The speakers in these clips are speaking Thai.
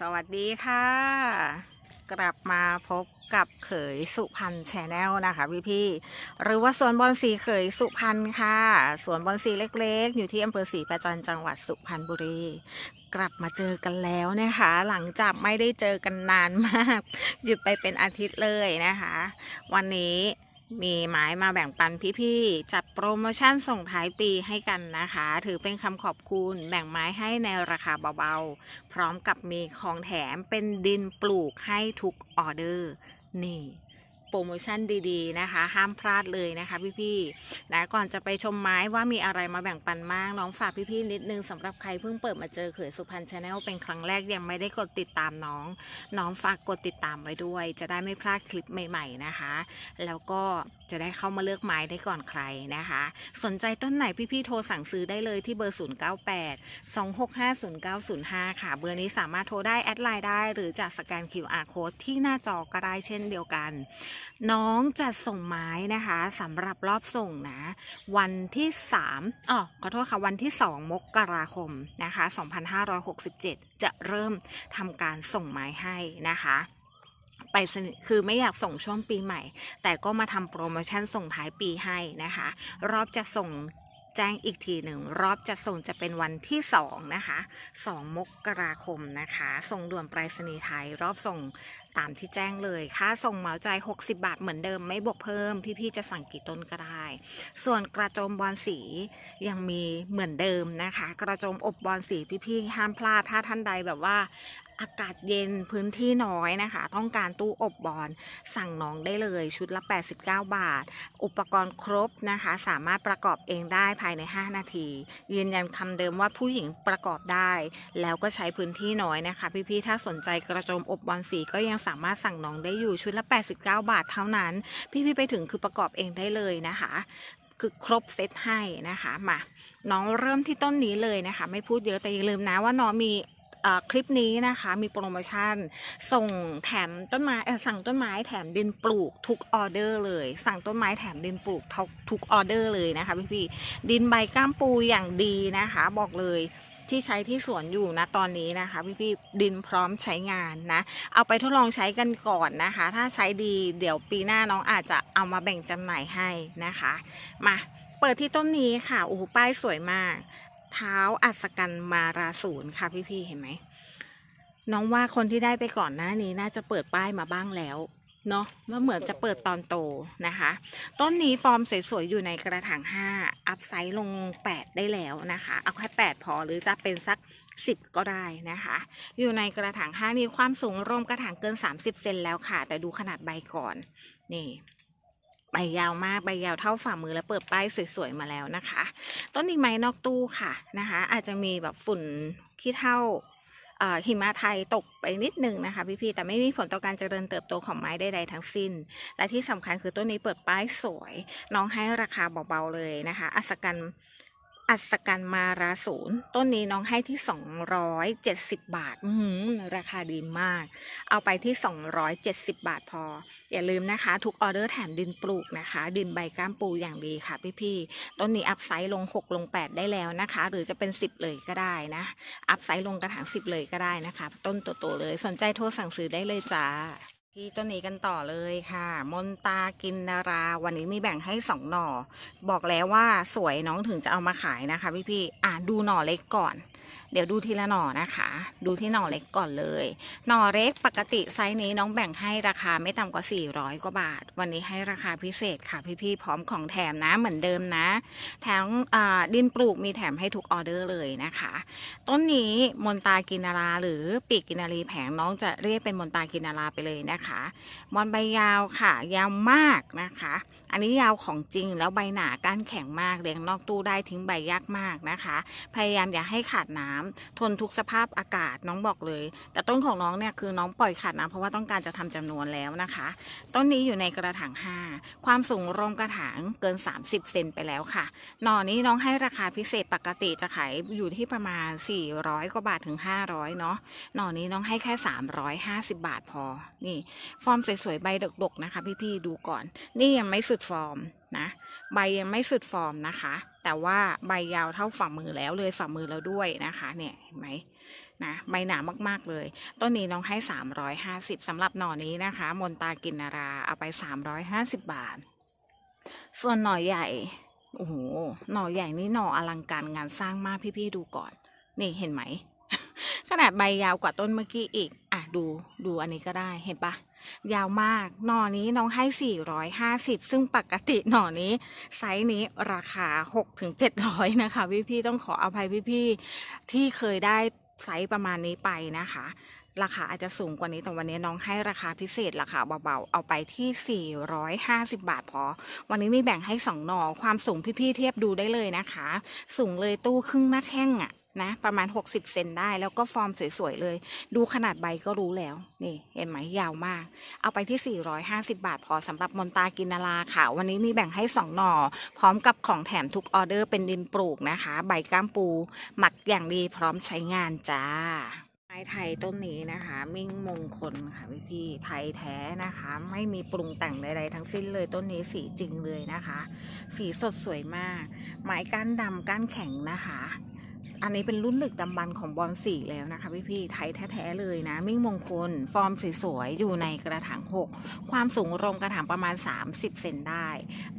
สวัสดีค่ะ กลับมาพบกับเขยสุพรรณชนแนลนะคะพี่พี่หรือว่าสวนบอลสีเขยสุพรรณค่ะสวนบอลสีเล็กๆ อยู่ที่อำเภอศรีประจันจังหวัดสุพรรณบุรี กลับมาเจอกันแล้วนะคะ หลังจากไม่ได้เจอกันนานมาก หยุดไปเป็นอาทิตย์เลยนะคะ วันนี้มีหมายมาแบ่งปันพี่ๆ จัดโปรโมชั่นส่งท้ายปีให้กันนะคะ ถือเป็นคำขอบคุณ แบ่งไม้ให้ในราคาเบาๆ พร้อมกับมีของแถมเป็นดินปลูกให้ทุกออเดอร์ นี่โปรโมชั่นดีๆ นะคะห้ามพลาดเลยนะคะพี่ๆนะก่อนจะไปชมไม้ว่ามีอะไรมาแบ่งปันมาก น้องฝากพี่ๆนิดนึงสำหรับใครเพิ่งเปิดมาเจอเขยสุพรรณชาแนลเป็นครั้งแรกยังไม่ได้กดติดตามน้อง น้องฝากกดติดตามไว้ด้วย จะได้ไม่พลาดคลิปใหม่ๆนะคะ แล้วก็จะได้เข้ามาเลือกไม้ได้ก่อนใครนะคะสนใจต้นไหนพี่ๆโทรสั่งซื้อได้เลยที่เบอร์098 2650905ค่ะเบอร์นี้สามารถโทรได้แอดไลน์ได้ หรือจะสแกน QR code ที่หน้าจอก็ได้เช่นเดียวกันน้องจะส่งไม้นะคะสำหรับรอบส่งนะ วันที่ 3 อ๋อ ขอโทษค่ะ วันที่ 2มกราคมนะคะ 2567 จะเริ่มทำการส่งไม้ ให้นะคะ ไปคือไม่อยากส่งช่วงปีใหม่ แต่ก็มาทำโปรโมชั่นส่งท้ายปีให้นะคะ รอบจะส่งแจ้งอีกทีหนึ่งรอบจะส่งจะเป็นวันที่2นะคะ2มกราคมนะคะ ส่งด่วนไปรษณีย์ไทยรอบส่งตามที่แจ้งเลยค่าส่งเหมาใจ60บาทเหมือนเดิม ไม่บวกเพิ่มพี่ๆจะสั่งกี่ต้นก็ได้ ส่วนกระโจมบอลสียังมีเหมือนเดิมนะคะ กระโจมอบบอลสีพี่ๆห้ามพลาดถ้าท่านใดแบบว่าอากาศเย็นพื้นที่น้อยนะคะ ต้องการตู้อบบอลสั่งน้องได้เลยชุดละ 89 บาท อุปกรณ์ครบนะคะ สามารถประกอบเองได้ภายใน 5 นาทียืนยันคำเดิมว่าผู้หญิงประกอบได้ แล้วก็ใช้พื้นที่น้อยนะคะ พี่ๆถ้าสนใจกระโจมอบบอลสีก็ยังสามารถสั่งน้องได้อยู่ชุดละ 89 บาทเท่านั้น พี่ๆไปถึงคือประกอบเองได้เลยนะคะ คือครบเซตให้นะคะมาน้องเริ่มที่ต้นนี้เลยนะคะ ไม่พูดเยอะแต่อย่าลืมนะว่าน้องมีคลิปนี้นะคะมีโปรโมชั่นส่งแถมต้นไม้สั่งต้นไม้แถมดินปลูกทุกออเดอร์เลย สั่งต้นไม้แถมดินปลูกทุกออเดอร์เลยนะคะพี่พี่ดินใบก้ามปูอย่างดีนะคะ บอกเลยที่ใช้ที่สวนอยู่นะตอนนี้นะคะพี่พี่ดินพร้อมใช้งานนะเอาไปทดลองใช้กันก่อนนะคะ ถ้าใช้ดีเดี๋ยวปีหน้าน้องอาจจะเอามาแบ่งจำหน่ายให้นะคะ มา เปิดที่ต้นนี้ค่ะโอ้โหป้ายสวยมากท้าอัศกันมาราศูนย์ค่ะพี่ๆเห็นไหมน้องว่าคนที่ได้ไปก่อนหน้านี้น่าจะเปิดป้ายมาบ้างแล้ว เนาะว่าเหมือนจะเปิดตอนโตนะคะ ต้นนี้ฟอร์มสวยๆอยู่ในกระถาง5อัพไซด์ลง8ได้แล้วนะคะเอาแค่8พอหรือจะเป็นสัก10ก็ได้นะคะ อยู่ในกระถาง5นี่ความสูงร่มกระถางเกิน30เซนแล้วค่ะ แต่ดูขนาดใบก่อน นี่ใบยาวมากใบยาวเท่าฝ่ามือแล้วเปิดป้ายสวยๆมาแล้วนะคะ ต้นนี้ไม้นอกตู้ค่ะนะคะ อาจจะมีแบบฝุ่นขี้เท่าหิมะไทยตกไปนิดนึงนะคะพี่ๆ แต่ไม่มีผลต่อการเจริญเติบโตของไม้ใดๆทั้งสิ้น และที่สำคัญคือต้นนี้เปิดป้ายสวย น้องให้ราคาเบาๆเลยนะคะ อัศกันอัศกันมาราศูนย์ต้นนี้น้องให้ที่ 270 บาท อืราคาดีมาก เอาไปที่ 270 บาทพอ อย่าลืมนะคะ ทุกออเดอร์แถมดินปลูกนะคะ ดินใบก้ามปูอย่างดีค่ะพี่ๆต้นนี้อัพไซด์ลง6ลง 8 ได้แล้วนะคะ หรือจะเป็น 10 เลยก็ได้นะ อัพไซด์ลงกระถาง 10 เลยก็ได้นะคะ ต้นโตๆเลย สนใจโทรสั่งซื้อได้เลยจ้าที่ตันนี้กันต่อเลยค่ะ มนตากินนารา วันนี้มีแบ่งให้สองหน่อ บอกแล้วว่าสวยน้องถึงจะเอามาขายนะคะพี่พี่อ่ะดูหน่อเล็กก่อนเดี๋ยวดูทีละหน่อนะคะ ดูที่หน่อเล็กก่อนเลย หน่อเล็กปกติไซส์นี้น้องแบ่งให้ราคาไม่ต่ำกว่า 400กว่าบาท วันนี้ให้ราคาพิเศษค่ะ พี่ๆพร้อมของแถมนะเหมือนเดิมนะ แถมดินปลูกมีแถมให้ทุกออเดอร์เลยนะคะ ต้นนี้มนตากินาราหรือปีกกินารีแผงน้องจะเรียกเป็นมนตากินาราไปเลยนะคะ มอนใบยาวค่ะยาวมากนะคะ อันนี้ยาวของจริงแล้วใบหนาก้านแข็งมากเลี้ยงนอกตู้ได้ทิ้งใบยากมากนะคะ พยายามอย่าให้ขาดน้ำทนทุกสภาพอากาศน้องบอกเลย แต่ต้นของน้องเนี่ยคือน้องปล่อยขาดน้ำเพราะว่าต้องการจะทำจำนวนแล้วนะคะ ต้นนี้อยู่ในกระถาง5 ความสูงรวมกระถางเกิน 30 เซนไปแล้วค่ะ หน่อนี้น้องให้ราคาพิเศษปกติจะขายอยู่ที่ประมาณ 400 กว่าบาทถึง 500 เนาะหน่อนี้น้องให้แค่ 350 บาทพอ นี่ ฟอร์มสวยๆใบดกๆนะคะพี่ๆดูก่อน นี่ยังไม่สุดฟอร์มนะใบยังไม่สุดฟอร์มนะคะ แต่ว่าใบยาวเท่าฝ่ามือแล้วเลยฝ่ามือแล้วด้วยนะคะ เนี่ยเห็นไหมนะใบหนามากๆเลย ต้นนี้น้องให้ 350สำหรับหน่อนี้นะคะ มนตากินนารา เอาไป 350 บาท ส่วนหน่อใหญ่ โอ้โห หน่อใหญ่นี่หน่ออลังการงานสร้างมากพี่ๆดูก่อน นี่เห็นไหม ขนาดใบยาวกว่าต้นเมื่อกี้อีกอ่ะดู ดูอันนี้ก็ได้เห็นปะยาวมาก หน่อนี้น้องให้ 450 ซึ่งปกติหน่อนี้ไซส์นี้ราคา 6-700 นะคะพี่ๆต้องขออภัยพี่ๆที่เคยได้ไซส์ประมาณนี้ไปนะคะ ราคาอาจจะสูงกว่านี้แต่วันนี้น้องให้ราคาพิเศษราคาเบาๆเอาไปที่ 450 บาทพอวันนี้มีแบ่งให้2หนอความสูงพี่ๆเทียบดูได้เลยนะคะ สูงเลยตู้ครึ่งหน้าแข้งอะ่ะนะประมาณ 60 เซนได้ แล้วก็ฟอร์มสวย ๆ เลย ดูขนาดใบก็รู้แล้ว นี่ เห็นไหมยาวมาก เอาไปที่ 450 บาท พอสำหรับมอนตากินาลาค่ะ วันนี้มีแบ่งให้2หน่อ พร้อมกับของแถมทุกออเดอร์เป็นดินปลูกนะคะ ใบก้ามปู หมักอย่างดีพร้อมใช้งานจ้า ไม้ไทยต้นนี้นะคะ มิ่งมงคลค่ะพี่พี่ไทยแท้นะคะ ไม่มีปรุงแต่งใดๆทั้งสิ้นเลยต้นนี้สีจริงเลยนะคะ สีสดสวยมากไม้ก้านดำก้านแข็งนะคะอันนี้เป็นรุ่นหลึกดำบันของบอลสีแล้วนะคะพี่พี่ไทยแท้ๆเลยนะ มิ่งมงคลฟอร์มสวยๆ อยู่ในกระถาง6 ความสูงรงกระถางประมาณ 30เซนได้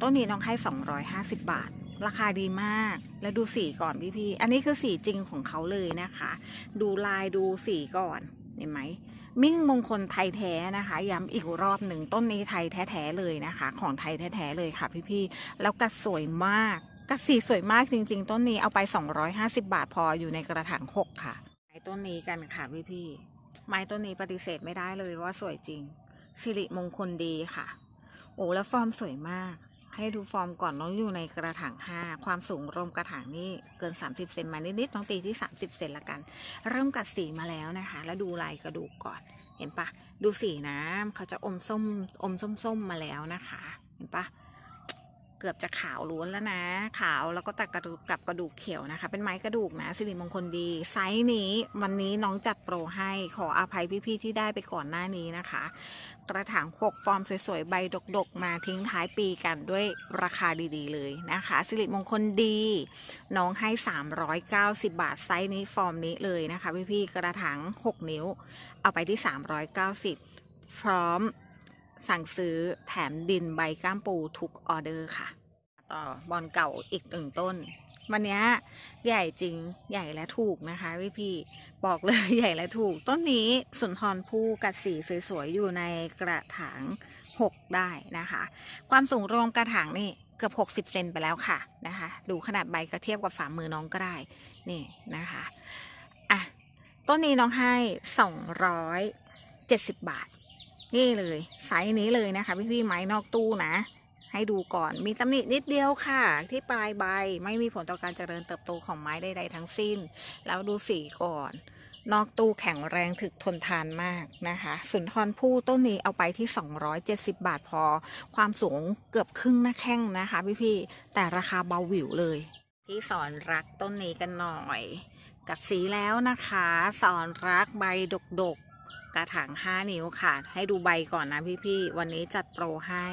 ต้นนี้น้องให้250 บาท ราคาดีมากแล้วดูสีก่อน พี่พี่อันนี้คือสีจริงของเขาเลยนะคะดูลายดูสีก่อนเห็นไหมมิ่งมงคลไทยแท้นะคะ ย้ำอีกรอบหนึ่งต้นนี้ไทยแท้ๆเลยนะคะ ของไทยแท้ๆเลยค่ะ พี่ๆแล้วกระสวยมากกระสีสวยมากจริง ๆ ต้นนี้เอาไป 250 บาทพออยู่ในกระถาง6ค่ะไม้ต้นนี้กันค่ะพี่พี่ไม้ต้นนี้ปฏิเสธไม่ได้เลยว่าสวยจริง สิริมงคลดีค่ะ โอ้แล้วฟอร์มสวยมาก ให้ดูฟอร์มก่อนน้องอยู่ในกระถาง5ความสูงรวมกระถางนี่เกิน 30เซนมานิดๆน้องตีที่ 30เซนละกัน เริ่มกัดสีมาแล้วนะคะ แล้วดูลายกระดูกก่อน เห็นปะดูสีน้ำเขาจะอมส้มอมส้มๆมมาแล้วนะคะ เห็นปะกือบจะขาวล้วนแล้วนะ ขาวแล้วก็ตัดกระดูกกับกระดูกเขียวนะคะ เป็นไม้กระดูกนะสิริมงคลดี ไซส์นี้วันนี้น้องจัดโปรให้ขออภัยพี่ๆที่ได้ไปก่อนหน้านี้นะคะ กระถางหกฟอร์มสวยๆใบดกๆ มาทิ้งท้ายปีกันด้วยราคาดีๆ เลยนะคะสิริมงคลดี น้องให้ 390 บาทไซส์นี้ฟอร์มนี้เลยนะคะพี่ๆกระถาง6 นิ้ว เอาไปที่ 390 พร้อมสั่งซื้อแถมดินใบก้ามปูทุกออเดอร์ค่ะ ต่อบอลเก่าอีกหนึ่งต้น วันนี้ใหญ่จริงใหญ่และถูกนะคะพี่พี่บอกเลยใหญ่และถูก ต้นนี้สุนทรภู่กัดสีสวย ๆ อยู่ในกระถาง 6 ได้นะคะ ความสูงรวมกระถางนี่เกือบ60เซนไปแล้วค่ะนะคะ ดูขนาดใบกะเทียบกับฝ่ามือน้องก็ได้ นี่นะคะอ่ะต้นนี้น้องให้ 270 บาทนี่เลยไซส์นี้เลยนะคะพี่พี่ไม้นอกตู้นะ ให้ดูก่อนมีตำหนินิดเดียวค่ะ ที่ปลายใบไม่มีผลต่อการเจริญเติบโตของไม้ใดๆทั้งสิ้น แล้วดูสีก่อน นอกตู้แข็งแรงถึกทนทานมากนะคะสุนทรภู่ต้นนี้เอาไปที่ 270 บาทพอ ความสูงเกือบครึ่งหน้าแข้งนะคะพี่พี่แต่ราคาเบาหวิวเลยพี่สอนรักต้นนี้กันหน่อย กับสีแล้วนะคะ สอนรักใบดกกระถาง 5 นิ้วค่ะ ให้ดูใบก่อนนะ พี่ๆวันนี้ จัด โปร ให้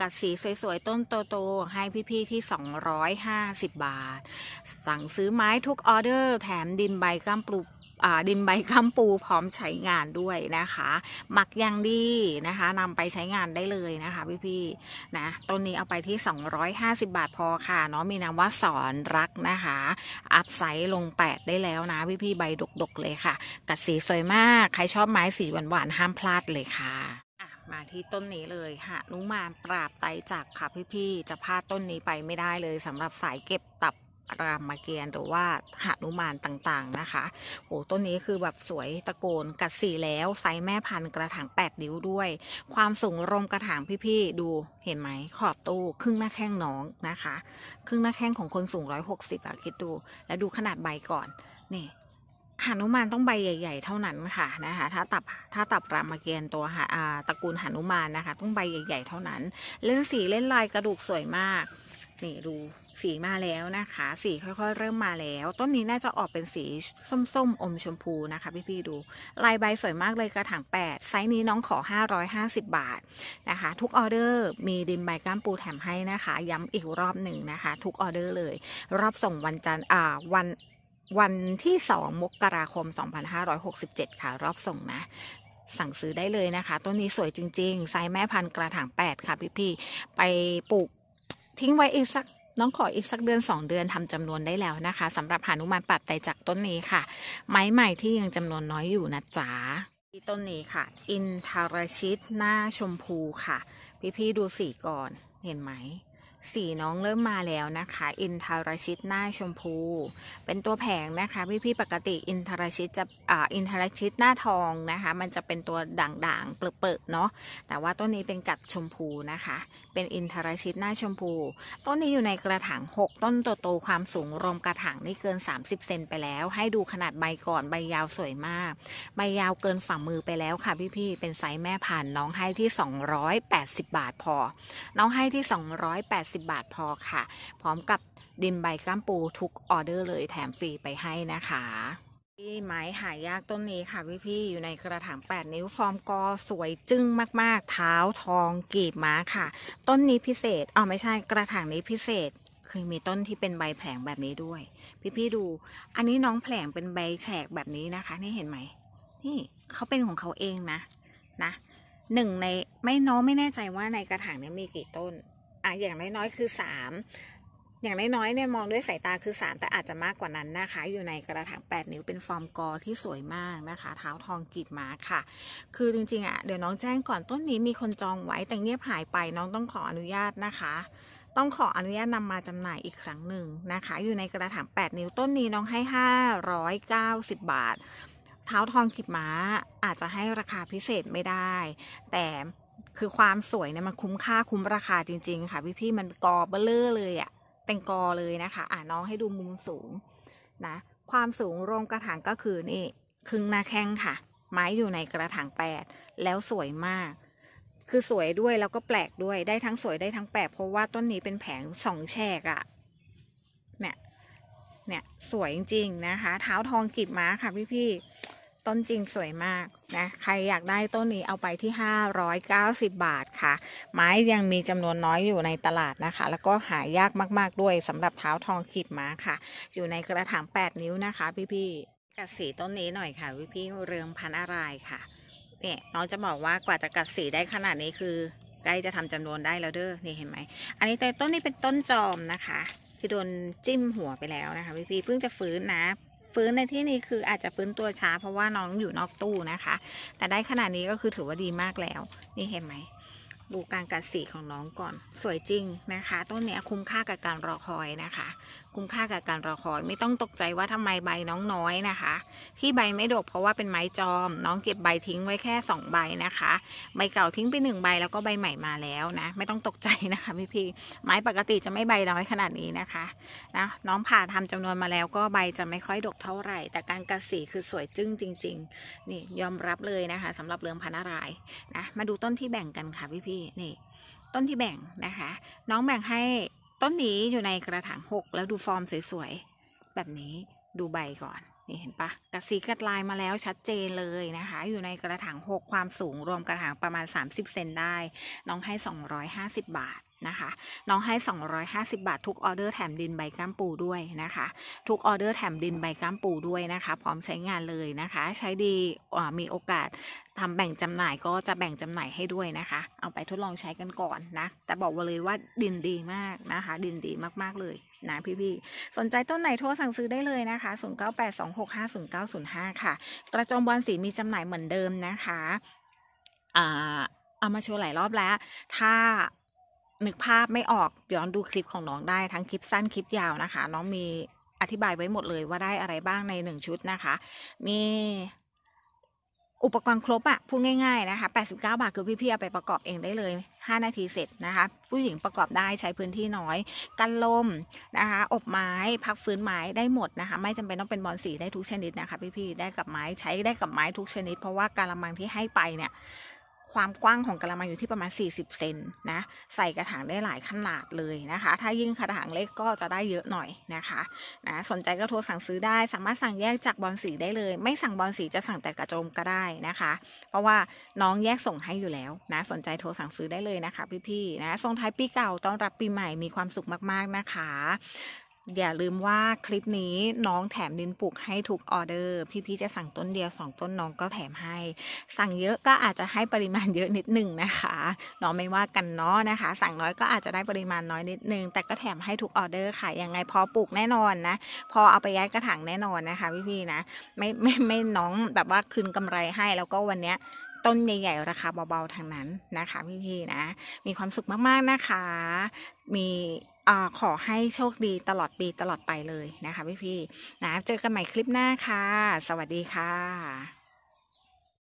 กับสี สวยๆ ต้นโตๆ ให้ พี่ๆที่ 250 บาท สั่งซื้อไม้ทุก ออเดอร์ แถมดินใบก้ามปลูกดินใบค้ำปูพร้อมใช้งานด้วยนะคะหมักอย่างดีนะคะนำไปใช้งานได้เลยนะคะพี่ๆนะต้นนี้เอาไปที่ 250 บาทพอค่ะ เนาะมีนามว่าสอนรักนะคะ อัดไซส์ลง8ได้แล้วนะพี่ๆใบดกๆเลยค่ะ กัดสีสวยมากใครชอบไม้สีหวานๆห้ามพลาดเลยค่ะมาที่ต้นนี้เลย่ะนุมานปราบไตจักค่ะพี่ๆจะพลาดต้นนี้ไปไม่ได้เลยสำหรับสายเก็บตับรามเกียรติหรือว่าหานุมานต่างๆนะคะ โอ้ต้นนี้คือแบบ สวยตะโกน กัดสีแล้ว ไซส์แม่พันธุ์กระถาง8นิ้วด้วย ความสูงรมกระถางพี่ๆดูเห็นไหม ขอบตู้ ครึ่งหน้าแข้งน้องนะคะ ครึ่งหน้าแข้งของคนสูงร้อยสิบอะคิดดู แล้วดูขนาดใบก่อน นี่หานุมานต้องใบใหญ่ ๆ เท่านั้นค่ะนะคะ ถ้าตับถ้าตับรามเกียรติตัวตระกูลหานุมานนะคะ ต้องใบใหญ่ ๆ เท่านั้น เล่นสีเล่นลายกระดูกสวยมาก นี่ดูสีมาแล้วนะคะ สีค่อยๆเริ่มมาแล้ว ต้นนี้น่าจะออกเป็นสีส้มๆอมชมพูนะคะ พี่ๆดู ลายใบสวยมากเลยกระถาง8ไซส์นี้น้องขอ 550 บาทนะคะ ทุกออเดอร์มีดินใบก้ามปูแถมให้นะคะ ย้ำอีกรอบหนึ่งนะคะ ทุกออเดอร์เลยรอบส่งวันจันทร์อ่าวันวันที่ 2มกราคม 2567 ค่ะ รอบส่งนะสั่งซื้อได้เลยนะคะ ต้นนี้สวยจริงๆไซส์แม่พันธุ์กระถาง8ค่ะพี่ๆไปปลูกทิ้งไว้อีกสักน้องขออีกสักเดือน 2 เดือนทำจำนวนได้แล้วนะคะ สำหรับหานุมานปัดไตจากต้นนี้ค่ะ ไม้ใหม่ที่ยังจำนวนน้อยอยู่นะจ๊ะต้นนี้ค่ะ อินทารชิตหน้าชมพูค่ะ พี่ ๆ ดูสีก่อนเห็นไหมสีน้องเริ่มมาแล้วนะคะ อินทรชิตหน้าชมพู เป็นตัวแผงนะคะพี่ๆ ปกติอินทรชิตจะ อ่า อินทรชิตหน้าทองนะคะ มันจะเป็นตัวด่างๆ เปลือกๆเนาะ แต่ว่าต้นนี้เป็นกัดชมพูนะคะ เป็นอินทรชิตหน้าชมพู ต้นนี้อยู่ในกระถาง6 ต้นตัวโตความสูงรวมกระถางนี่เกิน 30เซนไปแล้ว ให้ดูขนาดใบก่อนใบยาวสวยมาก ใบยาวเกินฝ่ามือไปแล้วค่ะพี่ๆ เป็นไซส์แม่ผ่านน้องให้ที่ 280 บาทพอ น้องให้ที่ 280 6 0บาทพอค่ะ พร้อมกับดินใบก้ามปูทุกออเดอร์เลยแถมฟรีไปให้นะคะที่ไม้หายากต้นนี้ค่ะพี่พี่อยู่ในกระถาง8นิ้วฟอร์มกอสวยจึ้งมากๆ เท้าทองกีบม้าค่ะ ต้นนี้พิเศษอ๋อไม่ใช่กระถางนี้พิเศษ คือมีต้นที่เป็นใบแผลงแบบนี้ด้วย พี่พี่ดูอันนี้น้องแผลงเป็นใบแฉกแบบนี้นะคะนี่เห็นไหมนี่เขาเป็นของเขาเองนะนะหนึ่งในไม่น้องไม่แน่ใจว่าในกระถางนี้มีกี่ต้นอ่ะอย่างน้อยๆคือ3อย่างน้อยๆเนี่ยมองด้วยสายตาคือ3แต่อาจจะมากกว่านั้นนะคะ อยู่ในกระถาง8นิ้วเป็นฟอร์มกอ ที่สวยมากนะคะเท้าทองกีบมาค่ะ คือจริงๆอะ่ะเดี๋ยวน้องแจ้งก่อนต้นนี้มีคนจองไว้แต่เงียบหายไป น้องต้องขออนุญาตนะคะ ต้องขออนุญาตนำมาจำหน่ายอีกครั้งหนึ่งนะคะ อยู่ในกระถาง8นิ้วต้นนี้น้องให้ 590 บาทเท้าทองกิบม้าอาจจะให้ราคาพิเศษไม่ได้ แต่คือความสวยเนี่ยมันคุ้มค่าคุ้มราคาจริง ๆ ค่ะพี่ๆมันกอเบลเลอร์เลยอะ่ะเป็นกอเลยนะคะ อ่าน้องให้ดูมุมสูง นะความสูงรวมกระถางก็คือนี่ครึ่งหน้าแข้งค่ะไม้อยู่ในกระถางแปด แล้วสวยมาก คือสวยด้วยแล้วก็แปลกด้วยได้ทั้งสวยได้ทั้งแปลกเพราะว่าต้นนี้เป็นแผงสองแฉกอะ่ะ เนี่ยเนี่ย สวยจริงๆนะคะ เท้าทองกีบม้าค่ะพี่ๆต้นจริงสวยมากนะ ใครอยากได้ต้นนี้เอาไปที่ 590 บาทค่ะ ไม้ยังมีจำนวนน้อยอยู่ในตลาดนะคะ แล้วก็หายากมาก ๆด้วยสำหรับเท้าทองขีดม้าค่ะ อยู่ในกระถาง 8 นิ้วนะคะ พี่ๆกัดสีต้นนี้หน่อยค่ะพี่ๆเรืองพันอะไรค่ะเนี่ยน้องจะบอกว่ากว่าจะกัดสีได้ขนาดนี้คือ ใกล้จะทำจำนวนได้แล้วเด้อนี่เห็นไหมอันนี้แต่ต้นนี้เป็นต้นจอมนะคะ ที่โดนจิ้มหัวไปแล้วนะคะพี่ๆเพิ่งจะฟื้นนะฟื้นในที่นี้คืออาจจะฟื้นตัวช้าเพราะว่าน้องอยู่นอกตู้นะคะ แต่ได้ขนาดนี้ก็คือถือว่าดีมากแล้ว นี่เห็นไหมดูการกัดสีของน้องก่อนสวยจริงนะคะ ต้นนี้คุ้มค่ากับการรอคอยนะคะ คุ้มค่ากับการรอคอยไม่ต้องตกใจว่าทำไมใบน้องน้อยนะคะ ที่ใบไม่ดกเพราะว่าเป็นไม้จอม น้องเก็บใบทิ้งไว้แค่ 2 ใบนะคะใบเก่าทิ้งไป1ใบแล้วก็ใบใหม่มาแล้วนะ ไม่ต้องตกใจนะคะพี่พี่ไม้ปกติจะไม่ใบน้อยขนาดนี้นะคะนะน้องผ่าทำจำนวนมาแล้วก็ใบจะไม่ค่อยดกเท่าไหร่แต่การกัดสีคือสวยจึ้งจริงๆนี่ยอมรับเลยนะคะ สำหรับเรืองพันารายนะมาดูต้นที่แบ่งกันค่ะพี่พี่ที่นี่ต้นที่แบ่งนะคะ น้องแบ่งให้ต้นนี้อยู่ในกระถางหกแล้วดูฟอร์มสวยๆ แบบนี้ดูใบก่อน นี่เห็นปะกระสีกระลายมาแล้วชัดเจนเลยนะคะ อยู่ในกระถางหกความสูงรวมกระถางประมาณ 30 เซนได้ น้องให้ 250 บาทนะคะน้องให้ 250 บาท ทุก ออเดอร์แถมดินใบก้ามปูด้วยนะคะ ทุกออเดอร์ แถมดินใบก้ามปูด้วยนะคะ พร้อมใช้งานเลยนะคะ ใช้ดีมีโอกาสทำแบ่งจำหน่ายก็จะแบ่งจำหน่ายให้ด้วยนะคะ เอาไปทดลองใช้กันก่อนนะ แต่บอกว่าเลยว่าดินดีมากนะคะ ดินดีมากๆเลยนะพี่ๆ สนใจต้นไหนโทรสั่งซื้อได้เลยนะคะ 0982650905 ค่ะ กระจงบอลสีมีจำหน่ายเหมือนเดิมนะคะอ่าเอามาโชว์หลายรอบแล้ว ถ้านึกภาพไม่ออกย้อนดูคลิปของน้องได้ทั้งคลิปสั้นคลิปยาวนะคะ น้องมีอธิบายไว้หมดเลย ว่าได้อะไรบ้างในหนึ่งชุดนะคะนี่อุปกรณ์ครบอะพูดง่ายๆนะคะ89บาทคือพี่ๆเอาไปประกอบเองได้เลย5นาทีเสร็จนะคะ ผู้หญิงประกอบได้ใช้พื้นที่น้อย กันลมนะคะ อบไม้พักฟื้นไม้ได้หมดนะคะ ไม่จำเป็นต้องเป็นบอลสีได้ทุกชนิดนะคะ พี่ๆได้กับไม้ใช้ได้กับไม้ทุกชนิดเพราะว่าการละมังที่ให้ไปเนี่ยความกว้างของกระมังอยู่ที่ประมาณ 40 เซนนะ ใส่กระถางได้หลายขนาดเลยนะคะ ถ้ายิ่งกระถางเล็กก็จะได้เยอะหน่อยนะคะ นะ สนใจก็โทรสั่งซื้อได้ สามารถสั่งแยกจากบอลสีได้เลย ไม่สั่งบอลสีจะสั่งแต่กระโจมก็ได้นะคะ เพราะว่าน้องแยกส่งให้อยู่แล้วนะ สนใจโทรสั่งซื้อได้เลยนะคะ พี่ๆ นะส่งท้ายปีเก่า ต้อนรับปีใหม่มีความสุขมากๆ นะคะอย่าลืมว่าคลิปนี้น้องแถมดินปลูกให้ทุกออเดอร์ พี่ๆจะสั่งต้นเดียว2ต้นน้องก็แถมให้ สั่งเยอะก็อาจจะให้ปริมาณเยอะนิดหนึ่งนะคะน้องไม่ว่ากันเนาะนะคะ สั่งน้อยก็อาจจะได้ปริมาณน้อยนิดนึงแต่ก็แถมให้ทุกออเดอร์ค่ะยังไงพอปลูกแน่นอนนะพอเอาไปย้ายกระถางแน่นอนนะคะพี่ๆนะไม่ไม่ไม่น้องแบบว่าคืนกำไรให้แล้วก็วันเนี้ยต้นใหญ่ๆราคาเบาๆทางนั้นนะคะพี่ๆนะ มีความสุขมากๆนะคะ มีอขอให้โชคดีตลอด ปี ตลอดไปเลยนะคะ พี่ๆ นะเจอกันใหม่คลิปหน้า ค่ะ สวัสดีค่ะ